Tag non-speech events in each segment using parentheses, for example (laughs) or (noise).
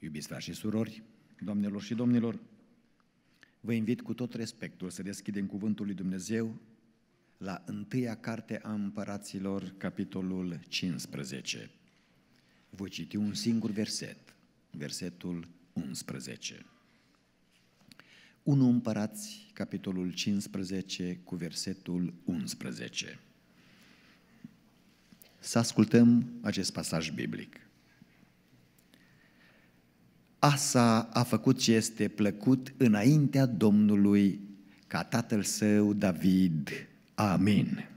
Iubiți frați și surori, doamnelor și domnilor, vă invit cu tot respectul să deschidem Cuvântul lui Dumnezeu la întâia carte a împăraților, capitolul 15. Voi citi un singur verset, versetul 11. 1 Împărați, capitolul 15, cu versetul 11. Să ascultăm acest pasaj biblic. Asa a făcut ce este plăcut înaintea Domnului ca tatăl său David. Amin.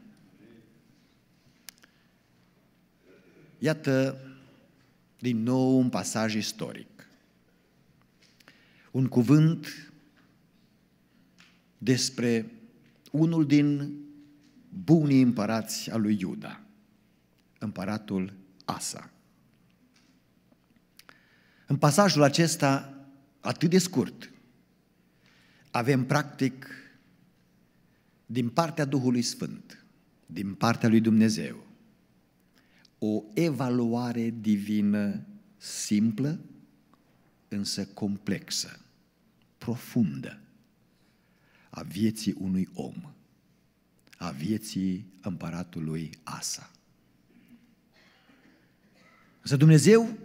Iată din nou un pasaj istoric. Un cuvânt despre unul din bunii împărați al lui Iuda, împăratul Asa. În pasajul acesta, atât de scurt, avem practic din partea Duhului Sfânt, din partea lui Dumnezeu, o evaluare divină simplă, însă complexă, profundă, a vieții unui om, a vieții împăratului Asa. Însă Dumnezeu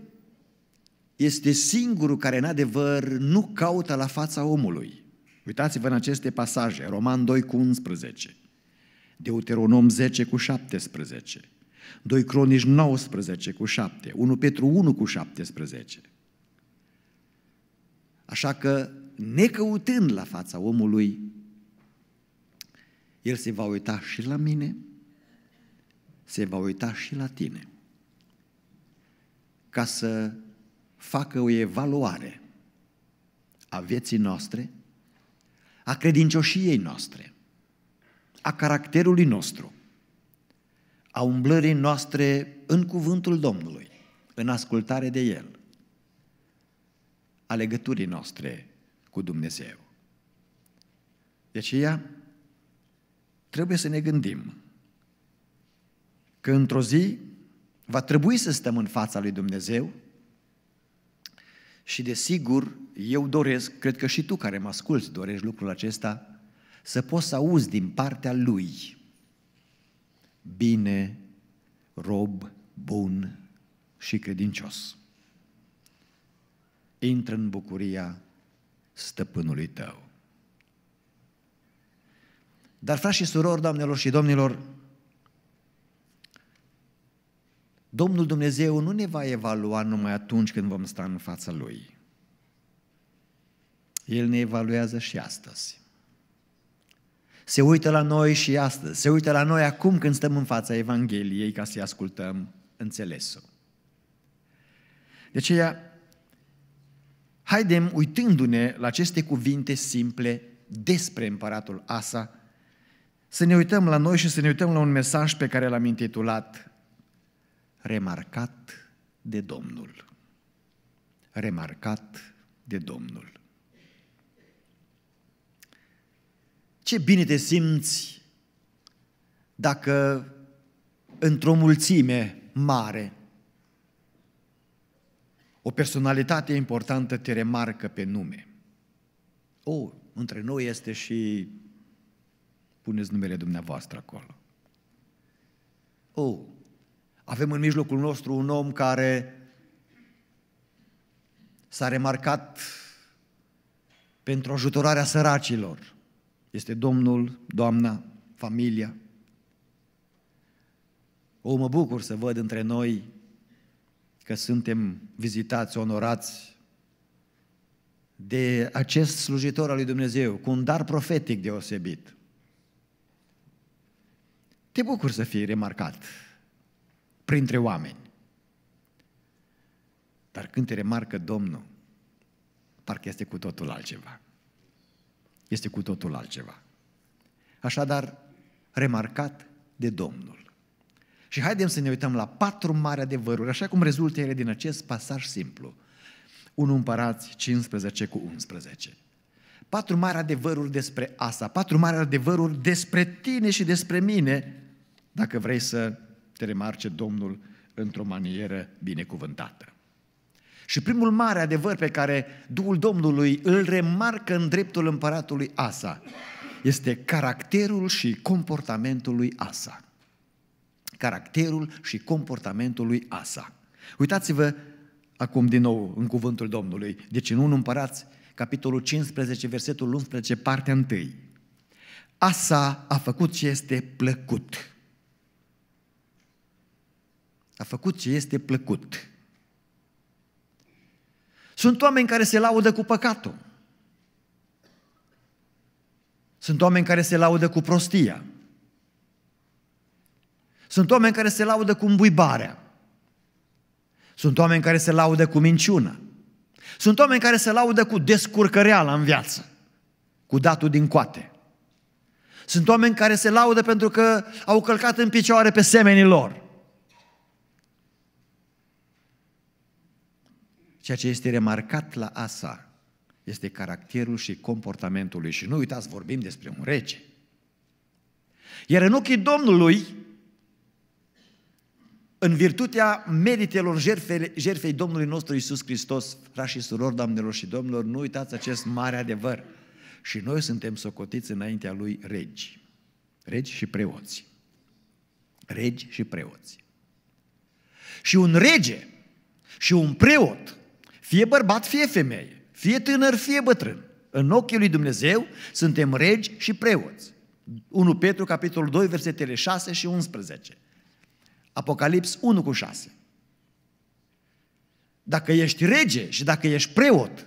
este singurul care în adevăr nu caută la fața omului. Uitați-vă în aceste pasaje, Roman 2 cu 11, Deuteronom 10 cu 17, 2 Cronici 19 cu 7, 1 Petru 1 cu 17. Așa că, necăutând la fața omului, el se va uita și la mine, se va uita și la tine, ca să facă o evaluare a vieții noastre, a credincioșiei noastre, a caracterului nostru, a umblării noastre în cuvântul Domnului, în ascultare de El, a legăturii noastre cu Dumnezeu. De deci aceea, trebuie să ne gândim că într-o zi va trebui să stăm în fața lui Dumnezeu și desigur, eu doresc, cred că și tu care mă asculți dorești lucrul acesta, să poți să auzi din partea lui. Bine, rob, bun și credincios. Intră în bucuria stăpânului tău. Dar, frați și surori, doamnelor și domnilor, Domnul Dumnezeu nu ne va evalua numai atunci când vom sta în fața Lui. El ne evaluează și astăzi. Se uită la noi și astăzi, se uită la noi acum când stăm în fața Evangheliei ca să-i ascultăm înțelesul. De aceea, haidem uitându-ne la aceste cuvinte simple despre împăratul Asa, să ne uităm la noi și să ne uităm la un mesaj pe care l-am intitulat remarcat de Domnul. Remarcat de Domnul. Ce bine te simți dacă într-o mulțime mare o personalitate importantă te remarcă pe nume. O, oh, între noi este și puneți numele dumneavoastră acolo. O, oh, avem în mijlocul nostru un om care s-a remarcat pentru ajutorarea săracilor. Este Domnul, Doamna, familia. O, mă bucur să văd între noi că suntem vizitați, onorați de acest slujitor al lui Dumnezeu, cu un dar profetic deosebit. Te bucur să fii remarcat printre oameni. Dar când te remarcă Domnul, parcă este cu totul altceva. Este cu totul altceva. Așadar, remarcat de Domnul. Și haidem să ne uităm la patru mari adevăruri, așa cum rezultă ele din acest pasaj simplu. 1 împărați 15 cu 11. Patru mari adevăruri despre asta, patru mari adevăruri despre tine și despre mine, dacă vrei să te remarce Domnul într-o manieră binecuvântată. Și primul mare adevăr pe care Duhul Domnului îl remarcă în dreptul împăratului Asa este caracterul și comportamentul lui Asa. Caracterul și comportamentul lui Asa. Uitați-vă acum din nou în cuvântul Domnului. Deci în 1 împărați, capitolul 15, versetul 11, partea 1. Asa a făcut ce este plăcut a făcut ce este plăcut. Sunt oameni care se laudă cu păcatul. Sunt oameni care se laudă cu prostia. Sunt oameni care se laudă cu îmbuibarea. Sunt oameni care se laudă cu minciună. Sunt oameni care se laudă cu descurcăreala în viață, cu datul din coate. Sunt oameni care se laudă pentru că au călcat în picioare pe semenii lor. Ceea ce este remarcat la Asa este caracterul și comportamentul lui. Și nu uitați, vorbim despre un rege. Iar în ochii Domnului, în virtutea meritelor jertfei, Domnului nostru Isus Hristos, frați și surori, doamnelor și domnilor, nu uitați acest mare adevăr. Și noi suntem socotiți înaintea lui regi. Regi și preoți. Regi și preoți. Și un rege și un preot fie bărbat, fie femeie, fie tânăr, fie bătrân. În ochii lui Dumnezeu suntem regi și preoți. 1 Petru, capitolul 2, versetele 6 și 11. Apocalips 1 cu 6. Dacă ești rege și dacă ești preot,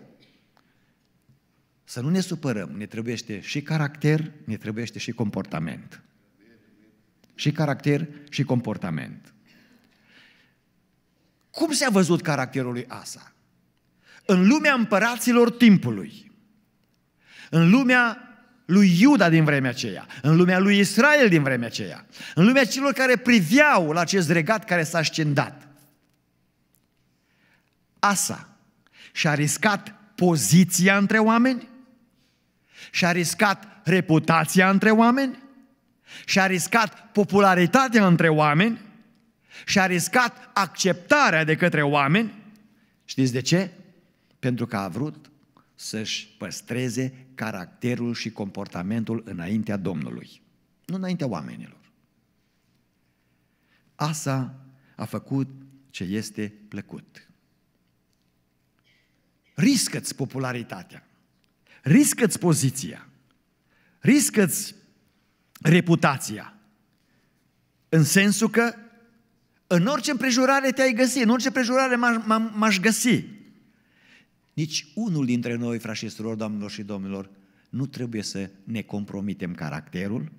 să nu ne supărăm, ne trebuiește și caracter, ne trebuiește și comportament. Și caracter și comportament. Cum s-a văzut caracterul lui Asa? în lumea împăraților timpului, în lumea lui Iuda din vremea aceea, în lumea lui Israel din vremea aceea, în lumea celor care priveau la acest regat care s-a scendat. Asa și-a riscat poziția între oameni, și-a riscat reputația între oameni, și-a riscat popularitatea între oameni, și-a riscat acceptarea de către oameni. Știți de ce? pentru că a vrut să-și păstreze caracterul și comportamentul înaintea Domnului, nu înaintea oamenilor. Asa a făcut ce este plăcut. Riscă-ți popularitatea, riscă-ți poziția, riscă-ți reputația, în sensul că în orice împrejurare te-ai găsi, în orice împrejurare m-aș găsi, nici unul dintre noi, frați și surori, doamnelor și domnilor, nu trebuie să ne compromitem caracterul,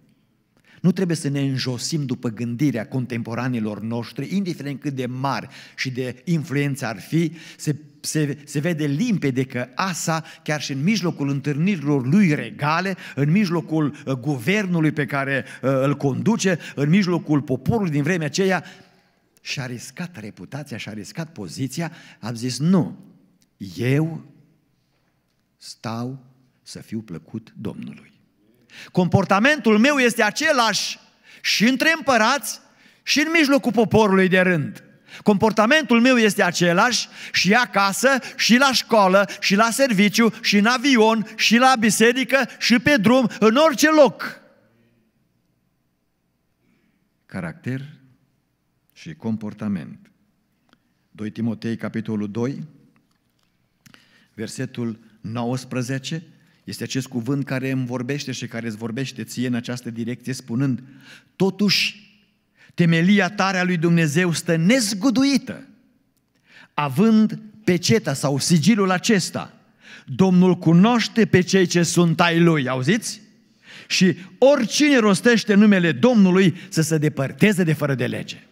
nu trebuie să ne înjosim după gândirea contemporanilor noștri, indiferent cât de mari și de influență ar fi, se, se, se vede limpede că Asa, chiar și în mijlocul întâlnirilor lui regale, în mijlocul uh, guvernului pe care uh, îl conduce, în mijlocul poporului din vremea aceea, și-a riscat reputația, și-a riscat poziția, am zis nu, eu stau să fiu plăcut Domnului. Comportamentul meu este același și între împărați și în mijlocul poporului de rând. Comportamentul meu este același și acasă, și la școală, și la serviciu, și în avion, și la biserică, și pe drum, în orice loc. Caracter și comportament. 2 Timotei, capitolul 2, versetul 19, este acest cuvânt care îmi vorbește și care îți vorbește ție în această direcție, spunând, totuși, temelia tare a lui Dumnezeu stă nezguduită, având peceta sau sigilul acesta. Domnul cunoaște pe cei ce sunt ai lui, auziți? Și oricine rostește numele Domnului să se depărteze de fără de lege,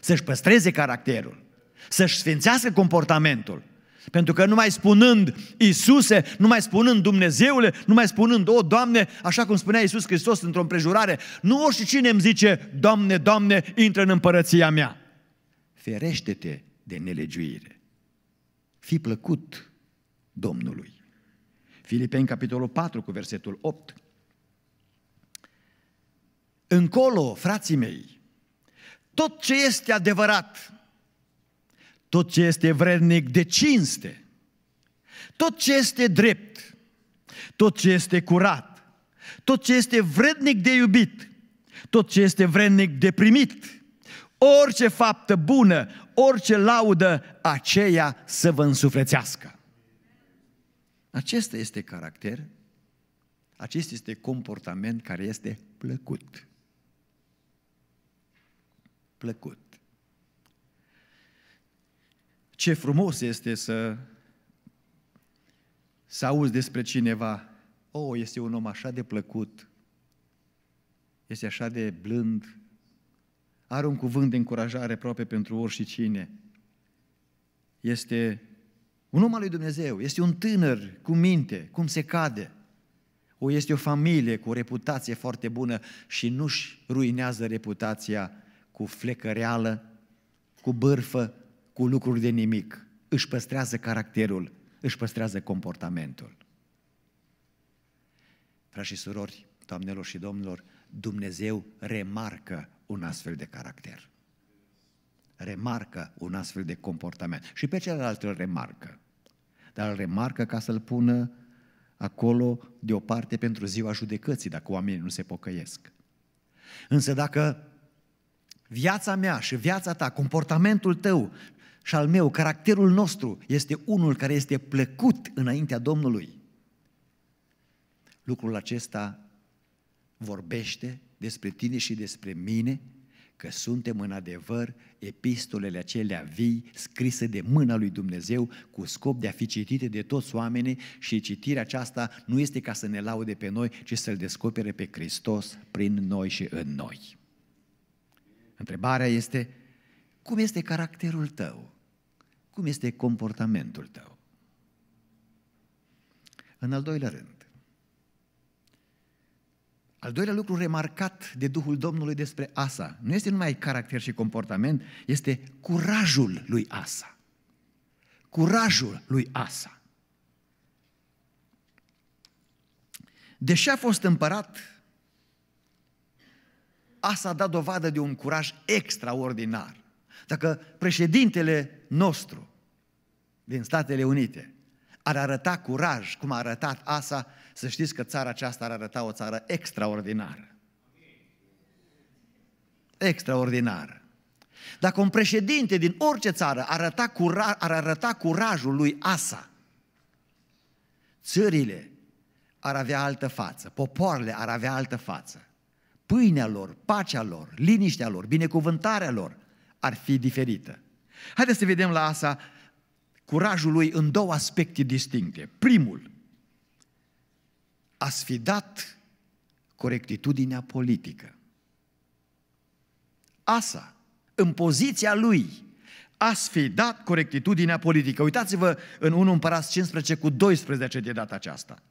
să-și păstreze caracterul, să-și sfințească comportamentul, pentru că numai spunând Isuse, numai spunând Dumnezeule, numai spunând, o, Doamne, așa cum spunea Iisus Hristos într-o împrejurare, nu o cine îmi zice, Doamne, Doamne, intră în împărăția mea. Ferește-te de nelegiuire. Fii plăcut Domnului. Filipeni, capitolul 4, cu versetul 8. Încolo, frații mei, tot ce este adevărat, tot ce este vrednic de cinste, tot ce este drept, tot ce este curat, tot ce este vrednic de iubit, tot ce este vrednic de primit, orice faptă bună, orice laudă, aceea să vă însuflețească. Acesta este caracter, acest este comportament care este plăcut. Plăcut. Ce frumos este să, să auzi despre cineva. Oh, este un om așa de plăcut, este așa de blând, are un cuvânt de încurajare aproape pentru orice cine. Este un om al lui Dumnezeu, este un tânăr cu minte, cum se cade. O este o familie cu o reputație foarte bună și nu-și ruinează reputația cu flecăreală, cu bârfă, cu lucruri de nimic. Își păstrează caracterul, își păstrează comportamentul. Frați și surori, doamnelor și domnilor, Dumnezeu remarcă un astfel de caracter. Remarcă un astfel de comportament. Și pe celălalt îl remarcă. Dar îl remarcă ca să-l pună acolo deoparte pentru ziua judecății, dacă oamenii nu se pocăiesc. Însă dacă viața mea și viața ta, comportamentul tău și al meu, caracterul nostru este unul care este plăcut înaintea Domnului. Lucrul acesta vorbește despre tine și despre mine că suntem în adevăr epistolele acelea vii scrise de mâna lui Dumnezeu cu scop de a fi citite de toți oamenii și citirea aceasta nu este ca să ne laude pe noi, ci să-L descopere pe Hristos prin noi și în noi. Întrebarea este, cum este caracterul tău? Cum este comportamentul tău? În al doilea rând, al doilea lucru remarcat de Duhul Domnului despre Asa nu este numai caracter și comportament, este curajul lui Asa. Curajul lui Asa. Deși a fost împărat, Asa a dat dovadă de un curaj extraordinar. Dacă președintele nostru din Statele Unite ar arăta curaj cum a arătat ASA, să știți că țara aceasta ar arăta o țară extraordinară. Extraordinară. Dacă un președinte din orice țară ar arăta, cura, ar arăta curajul lui Asa, țările ar avea altă față, popoarele ar avea altă față. Pâinea lor, pacea lor, liniștea lor, binecuvântarea lor ar fi diferită. Haideți să vedem la asta curajul lui în două aspecte distincte. Primul, a sfidat corectitudinea politică. Asa, în poziția lui, a sfidat corectitudinea politică. Uitați-vă în 1 Împărați 15 cu 12 de data aceasta.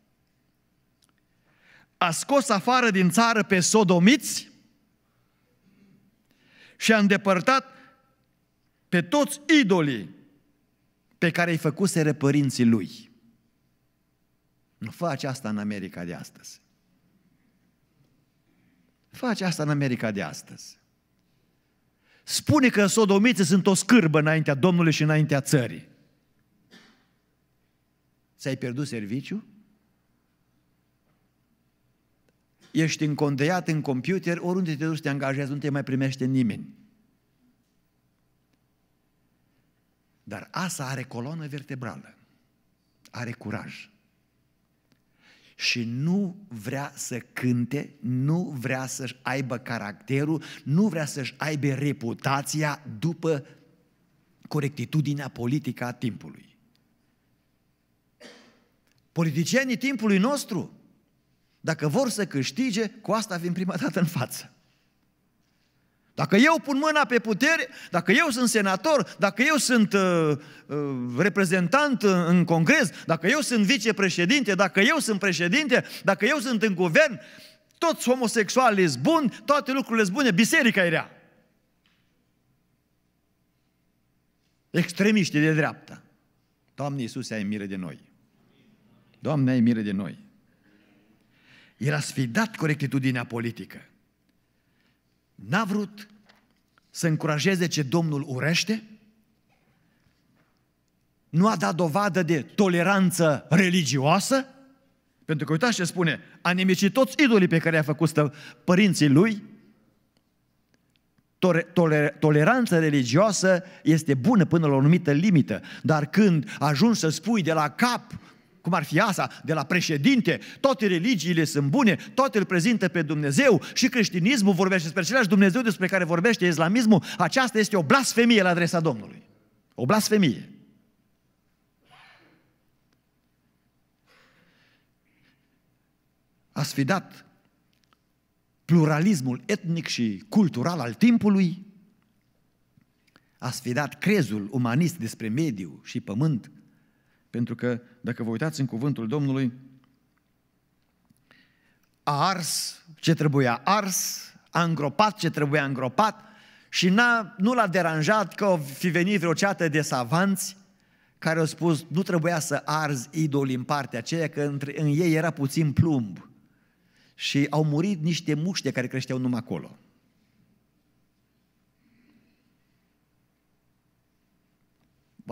A scos afară din țară pe sodomiți și a îndepărtat pe toți idolii pe care îi făcuseră părinții lui. Nu face asta în America de astăzi. Face asta în America de astăzi. Spune că sodomiții sunt o scârbă înaintea Domnului și înaintea țării. Ți-ai pierdut serviciu? Ești încondeiat în computer, oriunde te duci, te angajezi, nu te mai primește nimeni. Dar asta are coloană vertebrală, are curaj. Și nu vrea să cânte, nu vrea să-și aibă caracterul, nu vrea să-și aibă reputația după corectitudinea politică a timpului. Politicienii timpului nostru, dacă vor să câștige, cu asta vin prima dată în față. Dacă eu pun mâna pe putere, dacă eu sunt senator, dacă eu sunt uh, uh, reprezentant în, uh, în congres, dacă eu sunt vicepreședinte, dacă eu sunt președinte, dacă eu sunt în guvern, toți homosexualii sunt buni, toate lucrurile sunt bune, biserica e rea. Extremiști de dreapta. Doamne Iisuse, ai mire de noi. Doamne, ai mire de noi. El a sfidat corectitudinea politică. N-a vrut să încurajeze ce Domnul urește? Nu a dat dovadă de toleranță religioasă? Pentru că uitați ce spune, a nimicit toți idolii pe care i-a făcut stă părinții lui. Toler- toleranța religioasă este bună până la o anumită limită, dar când ajungi să spui de la cap cum ar fi asta, de la președinte, toate religiile sunt bune, toate îl prezintă pe Dumnezeu și creștinismul vorbește despre același Dumnezeu despre care vorbește islamismul, aceasta este o blasfemie la adresa Domnului. O blasfemie. A sfidat pluralismul etnic și cultural al timpului, a sfidat crezul umanist despre mediu și pământ pentru că, dacă vă uitați în cuvântul Domnului, a ars ce trebuia ars, a îngropat ce trebuia îngropat și n-a, nu l-a deranjat că o fi venit vreo ceată de savanți care au spus nu trebuia să arzi idolii în partea aceea, că între, în ei era puțin plumb. Și au murit niște muște care creșteau numai acolo.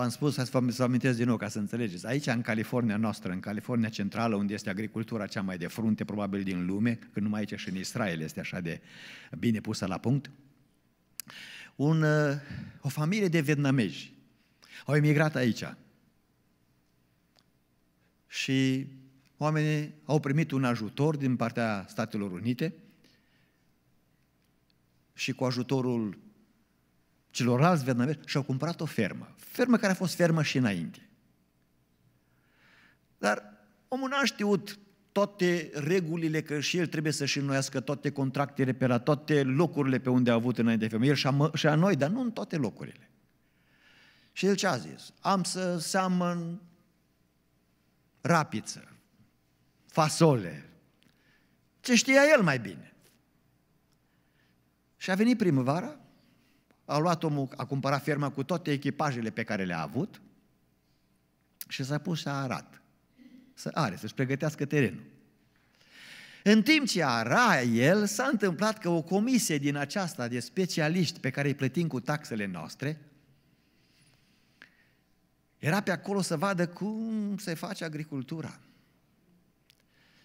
v-am spus, să vă amintesc din nou ca să înțelegeți. Aici, în California noastră, în California centrală, unde este agricultura cea mai de frunte, probabil din lume, că numai aici și în Israel este așa de bine pusă la punct, un, uh, o familie de vietnamezi au emigrat aici. Și oamenii au primit un ajutor din partea Statelor Unite și cu ajutorul celorlalți vietnamezi și au cumpărat o fermă. Fermă care a fost fermă și înainte. Dar omul n-a știut toate regulile, că și el trebuie să-și înnoiască toate contractele pe la toate locurile pe unde a avut înainte de fermă. El și-a, și-a noi, dar nu în toate locurile. Și el ce a zis? Am să seamăn rapiță, fasole, ce știa el mai bine. Și a venit primăvara a luat omul, a cumpărat ferma cu toate echipajele pe care le-a avut și s-a pus să arat, să are, să-și pregătească terenul. În timp ce ara el, s-a întâmplat că o comisie din aceasta de specialiști pe care îi plătim cu taxele noastre, era pe acolo să vadă cum se face agricultura.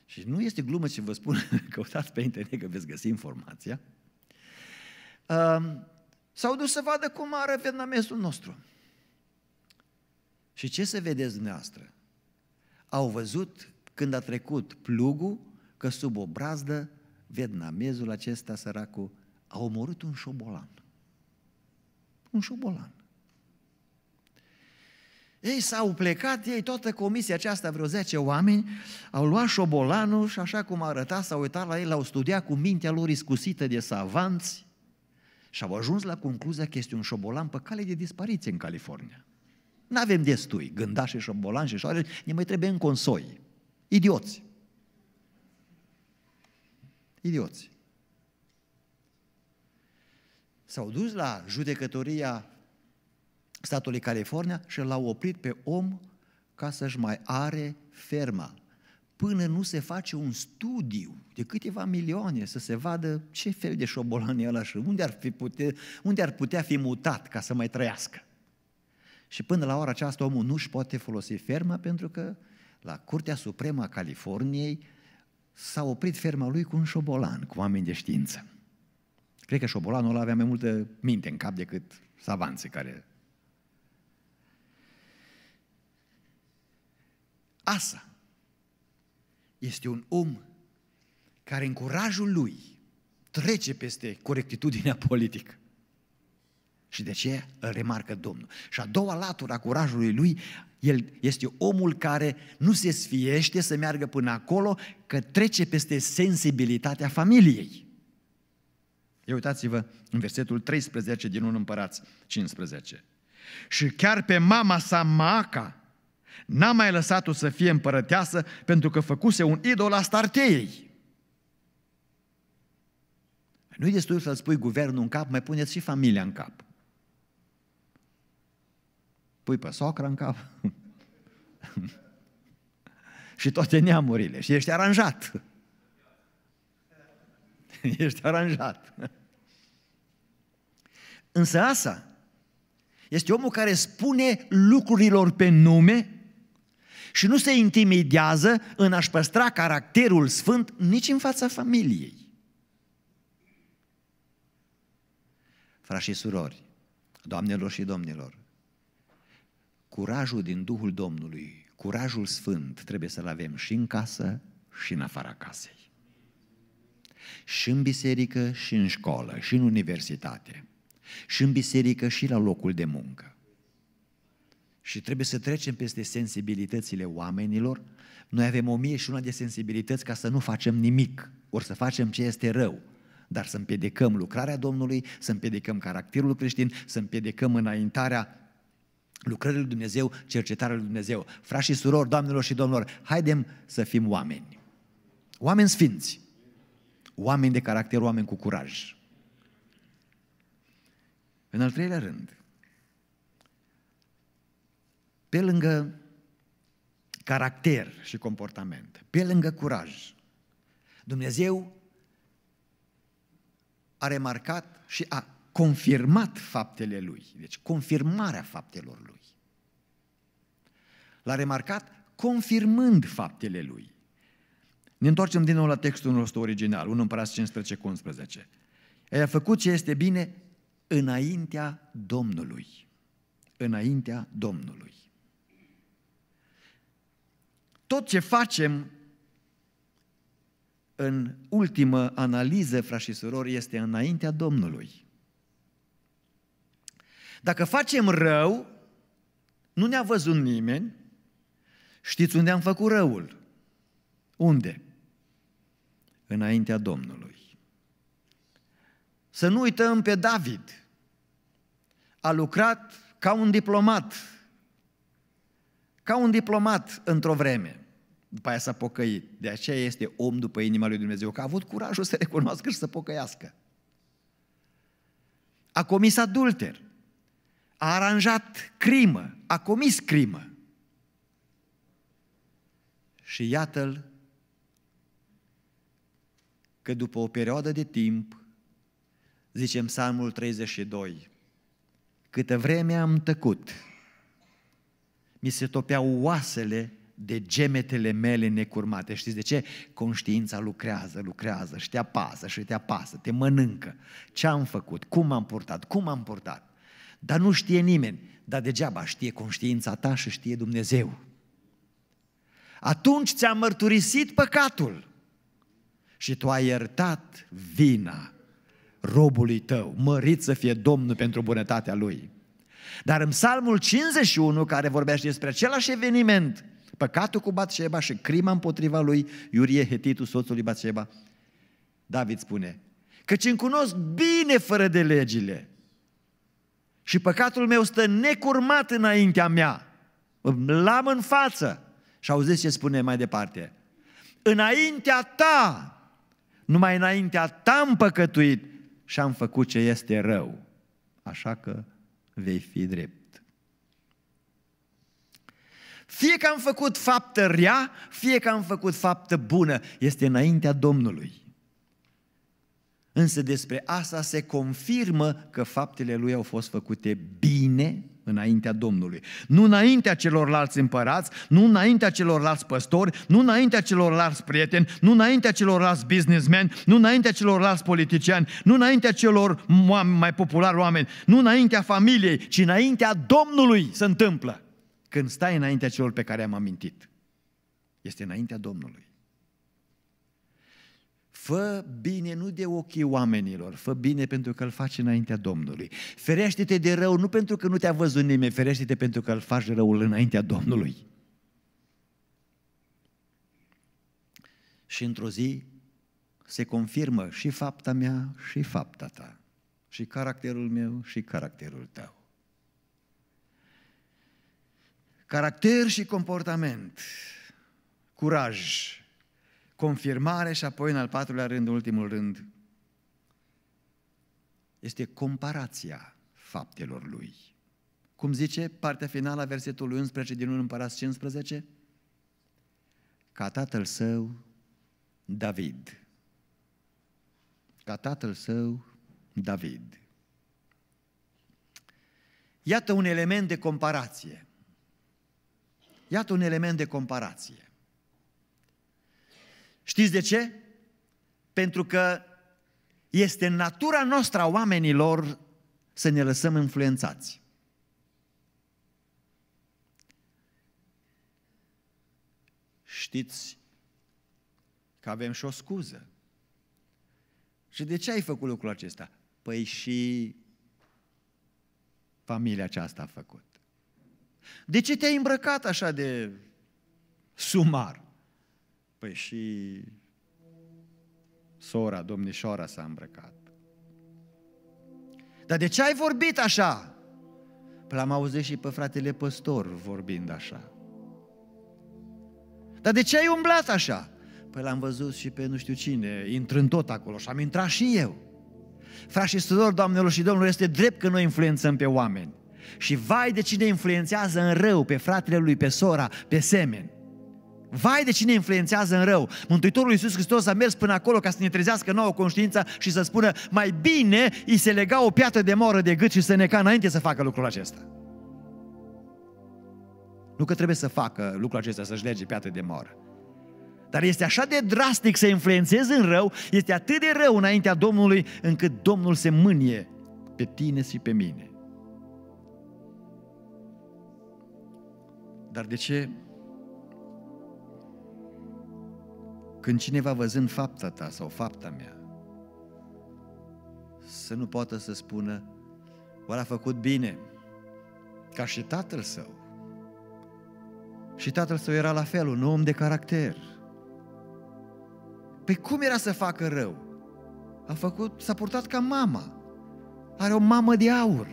Și nu este glumă ce vă spun, (laughs) căutați pe internet că veți găsi informația. S-au dus să vadă cum are vietnamezul nostru. Și ce să vedeți dumneavoastră? Au văzut când a trecut plugul că sub o brazdă vietnamezul acesta săracul a omorât un șobolan. Un șobolan. Ei s-au plecat, ei, toată comisia aceasta, vreo 10 oameni, au luat șobolanul și așa cum arăta, s-au uitat la el, l-au studiat cu mintea lor iscusită de savanți și au ajuns la concluzia că este un șobolan pe cale de dispariție în California. Nu avem destui, gândașe, șobolan și șoare, ne mai trebuie în consoi. Idioți. Idioți. S-au dus la judecătoria statului California și l-au oprit pe om ca să-și mai are ferma până nu se face un studiu de câteva milioane să se vadă ce fel de șobolan e ăla și unde ar, fi pute, unde ar putea fi mutat ca să mai trăiască. Și până la ora aceasta omul nu își poate folosi ferma pentru că la Curtea Supremă a Californiei s-a oprit ferma lui cu un șobolan, cu oameni de știință. Cred că șobolanul ăla avea mai multă minte în cap decât savanții care... Asa, este un om care în curajul lui trece peste corectitudinea (laughs) politică. Și de ce îl remarcă Domnul. Și a doua latură a curajului lui, el este omul care nu se sfiește să meargă până acolo, că trece peste sensibilitatea familiei. Ia uitați-vă în versetul 13 din 1 împărați 15. Și chiar pe mama sa Maca, N-a mai lăsat-o să fie împărăteasă pentru că făcuse un idol starteiei. Nu-i destul să-ți pui guvernul în cap, mai puneți și familia în cap. Pui pe socra în cap. (laughs) și toate neamurile. Și ești aranjat. (laughs) ești aranjat. Însă asta este omul care spune lucrurilor pe nume și nu se intimidează în a-și păstra caracterul sfânt nici în fața familiei. Frați și surori, doamnelor și domnilor, curajul din Duhul Domnului, curajul sfânt trebuie să-l avem și în casă și în afara casei. Și în biserică și în școală și în universitate. Și în biserică și la locul de muncă și trebuie să trecem peste sensibilitățile oamenilor. Noi avem o mie și una de sensibilități ca să nu facem nimic, ori să facem ce este rău, dar să împiedicăm lucrarea Domnului, să împiedicăm caracterul creștin, să împiedicăm înaintarea lucrării lui Dumnezeu, cercetarea lui Dumnezeu. Frați și surori, doamnelor și domnilor, haidem să fim oameni. Oameni sfinți. Oameni de caracter, oameni cu curaj. În al treilea rând, pe lângă caracter și comportament, pe lângă curaj, Dumnezeu a remarcat și a confirmat faptele lui, deci confirmarea faptelor lui. L-a remarcat confirmând faptele lui. Ne întoarcem din nou la textul nostru original, 1 Împărați 15 cu 11. El a făcut ce este bine înaintea Domnului. Înaintea Domnului. Tot ce facem în ultimă analiză, frați și surori, este înaintea Domnului. Dacă facem rău, nu ne-a văzut nimeni, știți unde am făcut răul? Unde? Înaintea Domnului. Să nu uităm pe David. A lucrat ca un diplomat ca un diplomat într-o vreme. După aia s-a pocăit. De aceea este om după inima lui Dumnezeu, că a avut curajul să recunoască și să pocăiască. A comis adulter, a aranjat crimă, a comis crimă. Și iată-l că după o perioadă de timp, zicem Psalmul 32, câtă vreme am tăcut, mi se topeau oasele de gemetele mele necurmate. Știți de ce? Conștiința lucrează, lucrează și te apasă și te apasă, te mănâncă. Ce am făcut? Cum am purtat? Cum am purtat? Dar nu știe nimeni. Dar degeaba știe conștiința ta și știe Dumnezeu. Atunci ți-a mărturisit păcatul și tu ai iertat vina robului tău. Mărit să fie Domnul pentru bunătatea lui. Dar în psalmul 51, care vorbește despre același eveniment, păcatul cu Batseba și crima împotriva lui Iurie Hetitu, soțul lui Batseba, David spune, căci îmi cunosc bine fără de legile și păcatul meu stă necurmat înaintea mea, îmi lam în față. Și auziți ce spune mai departe, înaintea ta, numai înaintea ta am păcătuit și am făcut ce este rău. Așa că vei fi drept. Fie că am făcut faptă rea, fie că am făcut faptă bună, este înaintea Domnului. Însă despre asta se confirmă că faptele lui au fost făcute bine înaintea Domnului. Nu înaintea celorlalți împărați, nu înaintea celorlalți păstori, nu înaintea celorlalți prieteni, nu înaintea celorlalți businessmen, nu înaintea celorlalți politicieni, nu înaintea celor mai populari oameni, nu înaintea familiei, ci înaintea Domnului se întâmplă. Când stai înaintea celor pe care am amintit, este înaintea Domnului. Fă bine nu de ochii oamenilor, fă bine pentru că îl faci înaintea Domnului. Ferește-te de rău nu pentru că nu te-a văzut nimeni, ferește-te pentru că îl faci răul înaintea Domnului. Și într-o zi se confirmă și fapta mea și fapta ta, și caracterul meu și caracterul tău. Caracter și comportament, curaj, confirmare și apoi în al patrulea rând, ultimul rând, este comparația faptelor lui. Cum zice partea finală a versetului 11 din 1 împărat 15? Ca tatăl său, David. Ca tatăl său, David. Iată un element de comparație. Iată un element de comparație. Știți de ce? Pentru că este natura noastră a oamenilor să ne lăsăm influențați. Știți că avem și o scuză. Și de ce ai făcut lucrul acesta? Păi și familia aceasta a făcut. De ce te-ai îmbrăcat așa de sumar? Păi și sora, domnișoara s-a îmbrăcat. Dar de ce ai vorbit așa? Păi l-am auzit și pe fratele păstor vorbind așa. Dar de ce ai umblat așa? Păi l-am văzut și pe nu știu cine, intrând tot acolo și am intrat și eu. Frați și surori, doamnelor și domnilor, este drept că noi influențăm pe oameni. Și vai de cine influențează în rău pe fratele lui, pe sora, pe semeni. Vai de cine influențează în rău. Mântuitorul Iisus Hristos a mers până acolo ca să ne trezească nouă conștiința și să spună mai bine îi se lega o piatră de moră de gât și să neca înainte să facă lucrul acesta. Nu că trebuie să facă lucrul acesta, să-și lege piatră de moră. Dar este așa de drastic să influențezi în rău, este atât de rău înaintea Domnului, încât Domnul se mânie pe tine și pe mine. Dar de ce Când cineva văzând fapta ta sau fapta mea, să nu poată să spună, oare a făcut bine, ca și tatăl său. Și tatăl său era la fel, un om de caracter. Păi cum era să facă rău? A făcut, s-a purtat ca mama. Are o mamă de aur.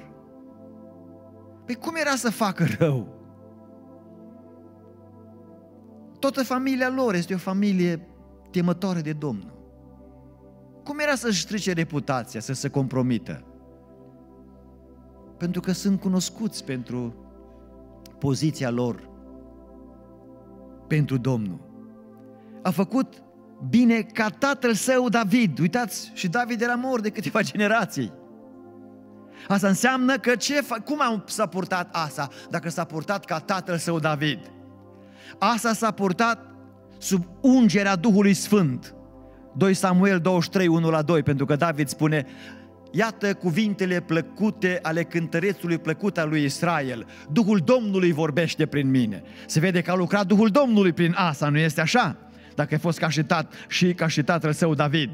Păi cum era să facă rău? Toată familia lor este o familie temătoare de Domnul. Cum era să-și strice reputația, să se compromită? Pentru că sunt cunoscuți pentru poziția lor pentru Domnul. A făcut bine ca tatăl său David. Uitați, și David era mor de câteva (laughs) generații. Asta înseamnă că ce, cum s-a purtat asta dacă s-a purtat ca tatăl său David? Asta s-a purtat sub ungerea Duhului Sfânt. 2 Samuel 23, 1 la 2, pentru că David spune, Iată cuvintele plăcute ale cântărețului plăcut al lui Israel. Duhul Domnului vorbește prin mine. Se vede că a lucrat Duhul Domnului prin asta, nu este așa? Dacă a fost ca și, tat, și ca și tatăl său David.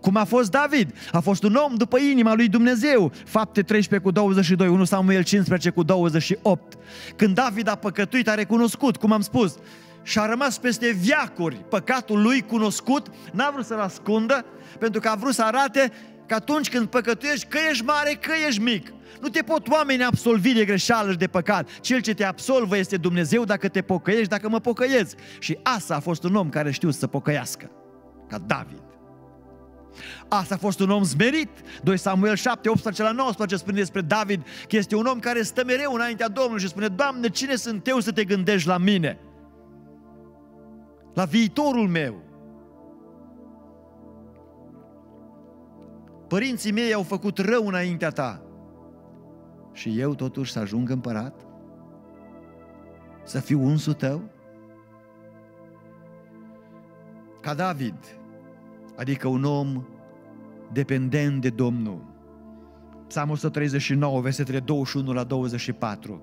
Cum a fost David? A fost un om după inima lui Dumnezeu. Fapte 13 cu 22, 1 Samuel 15 cu 28. Când David a păcătuit, a recunoscut, cum am spus, și a rămas peste viacuri păcatul lui cunoscut, n-a vrut să-l ascundă, pentru că a vrut să arate că atunci când păcătuiești, că ești mare, că ești mic. Nu te pot oamenii absolvi de greșeală și de păcat. Cel ce te absolvă este Dumnezeu dacă te pocăiești, dacă mă pocăiesc. Și asta a fost un om care știu să pocăiască, ca David. Asta a fost un om zmerit. 2 Samuel 7, 18 la 19 spune despre David că este un om care stă mereu înaintea Domnului și spune, Doamne, cine sunt eu să te gândești la mine? la viitorul meu. Părinții mei au făcut rău înaintea ta și eu totuși să ajung împărat? Să fiu unsul tău? Ca David, adică un om dependent de Domnul. Psalmul 139, versetele 21 la 24.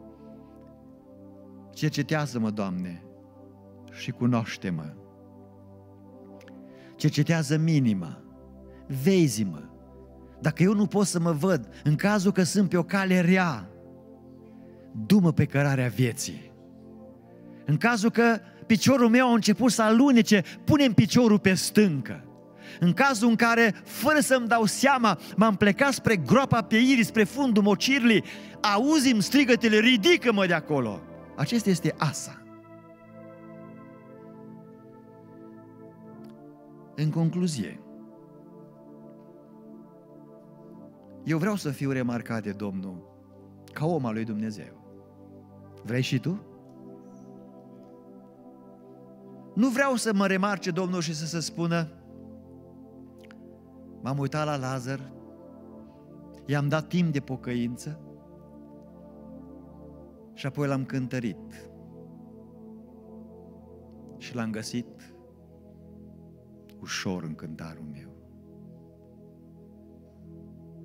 Cercetează-mă, Doamne, și cunoaște-mă. cercetează minima, vezi-mă. Dacă eu nu pot să mă văd, în cazul că sunt pe o cale rea, dumă pe cărarea vieții. În cazul că piciorul meu a început să alunece, punem piciorul pe stâncă. În cazul în care, fără să-mi dau seama, m-am plecat spre groapa pieirii, spre fundul mocirlii, auzim strigătele, ridică-mă de acolo. Acesta este asa. În concluzie, eu vreau să fiu remarcat de Domnul ca om al lui Dumnezeu. Vrei și tu? Nu vreau să mă remarce Domnul și să se spună M-am uitat la Lazar, i-am dat timp de pocăință și apoi l-am cântărit și l-am găsit ușor în cântarul meu.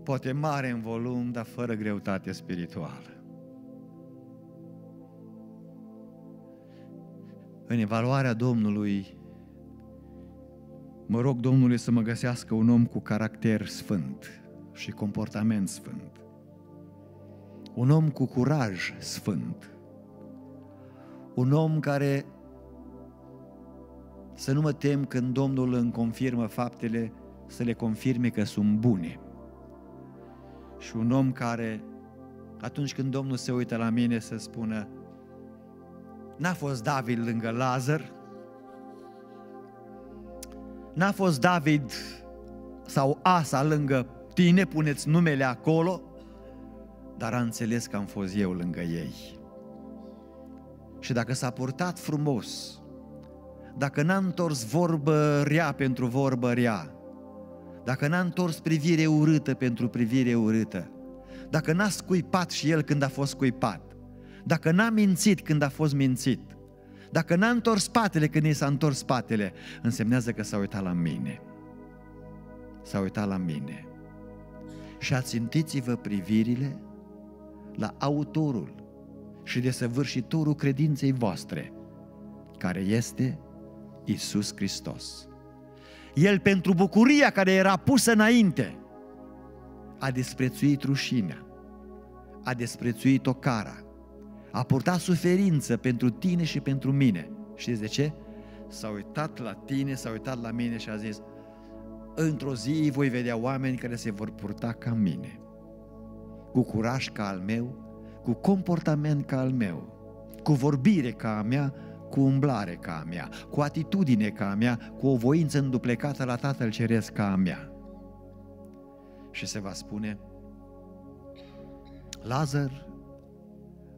Poate mare în volum, dar fără greutate spirituală. În evaluarea Domnului, mă rog Domnului să mă găsească un om cu caracter sfânt și comportament sfânt. Un om cu curaj sfânt. Un om care să nu mă tem când Domnul îmi confirmă faptele, să le confirme că sunt bune. Și un om care, atunci când Domnul se uită la mine, să spună, n-a fost David lângă Lazar, n-a fost David sau Asa lângă tine, puneți numele acolo, dar a înțeles că am fost eu lângă ei. Și dacă s-a purtat frumos, dacă n-a întors vorbă rea pentru vorbă rea, dacă n-a întors privire urâtă pentru privire urâtă, dacă n-a scuipat și el când a fost scuipat, dacă n-a mințit când a fost mințit, dacă n-a întors spatele când i s-a întors spatele, însemnează că s-a uitat la mine. S-a uitat la mine. Și ațintiți-vă privirile la autorul și desăvârșitorul credinței voastre, care este Isus Hristos. El, pentru bucuria care era pusă înainte, a desprețuit rușinea, a desprețuit cara, a purtat suferință pentru tine și pentru mine. Știți de ce? S-a uitat la tine, s-a uitat la mine și a zis, într-o zi voi vedea oameni care se vor purta ca mine, cu curaj ca al meu, cu comportament ca al meu, cu vorbire ca a mea, cu umblare ca a mea, cu atitudine ca a mea, cu o voință înduplecată la Tatăl Ceresc ca a mea. Și se va spune, Lazar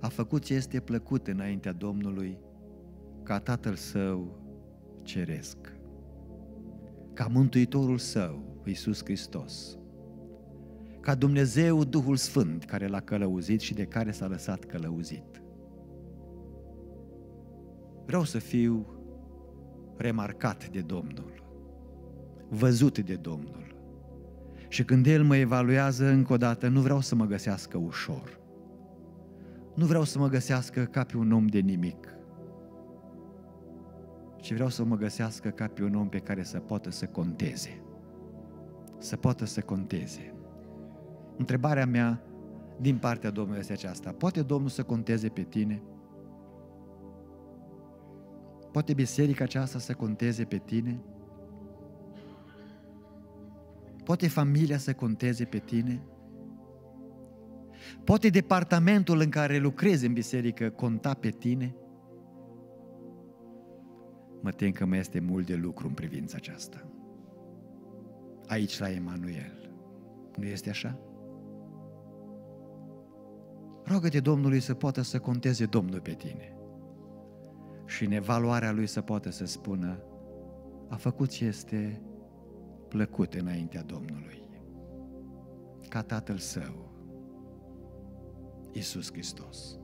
a făcut ce este plăcut înaintea Domnului ca Tatăl Său Ceresc, ca Mântuitorul Său, Iisus Hristos, ca Dumnezeu Duhul Sfânt care l-a călăuzit și de care s-a lăsat călăuzit. Vreau să fiu remarcat de Domnul, văzut de Domnul. Și când El mă evaluează încă o dată, nu vreau să mă găsească ușor. Nu vreau să mă găsească ca pe un om de nimic, ci vreau să mă găsească ca pe un om pe care să poată să conteze. Să poată să conteze. Întrebarea mea din partea Domnului este aceasta. Poate Domnul să conteze pe tine? Poate biserica aceasta să conteze pe tine? Poate familia să conteze pe tine? Poate departamentul în care lucrezi în biserică conta pe tine? Mă tem că mai este mult de lucru în privința aceasta. Aici la Emanuel. Nu este așa? Rogă-te Domnului să poată să conteze Domnul pe tine și în evaluarea lui să poată să spună a făcut ce este plăcut înaintea Domnului, ca Tatăl Său, Iisus Hristos.